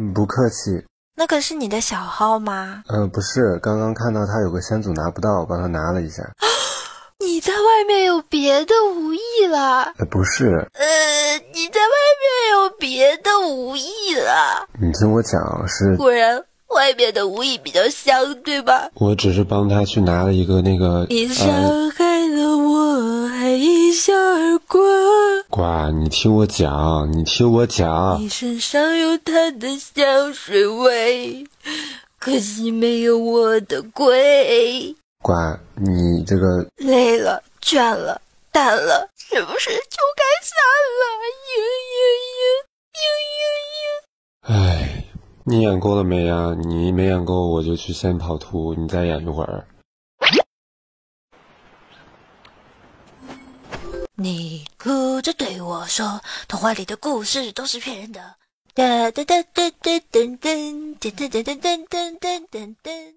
嗯，不客气。那可是你的小号吗？呃，不是。刚刚看到他有个先祖拿不到，我帮他拿了一下。你在外面有别的无意了？呃，不是。呃，你在外面有别的无意了？你听我讲，是果然外面的无意比较香，对吧？我只是帮他去拿了一个那个。你伤害了我，还一笑而过。乖，你听我讲，你听我讲。你身上有他的香水味，可惜没有我的贵。乖，你这个累了、倦了、淡了，是不是就该散了？嘤嘤嘤，嘤嘤嘤。哎，你演够了没呀？你没演够，我就去先跑图，你再演一会儿。你哭着对我说：“童话里的故事都是骗人的。”噔噔噔噔噔噔噔，哒哒哒哒哒噔噔噔。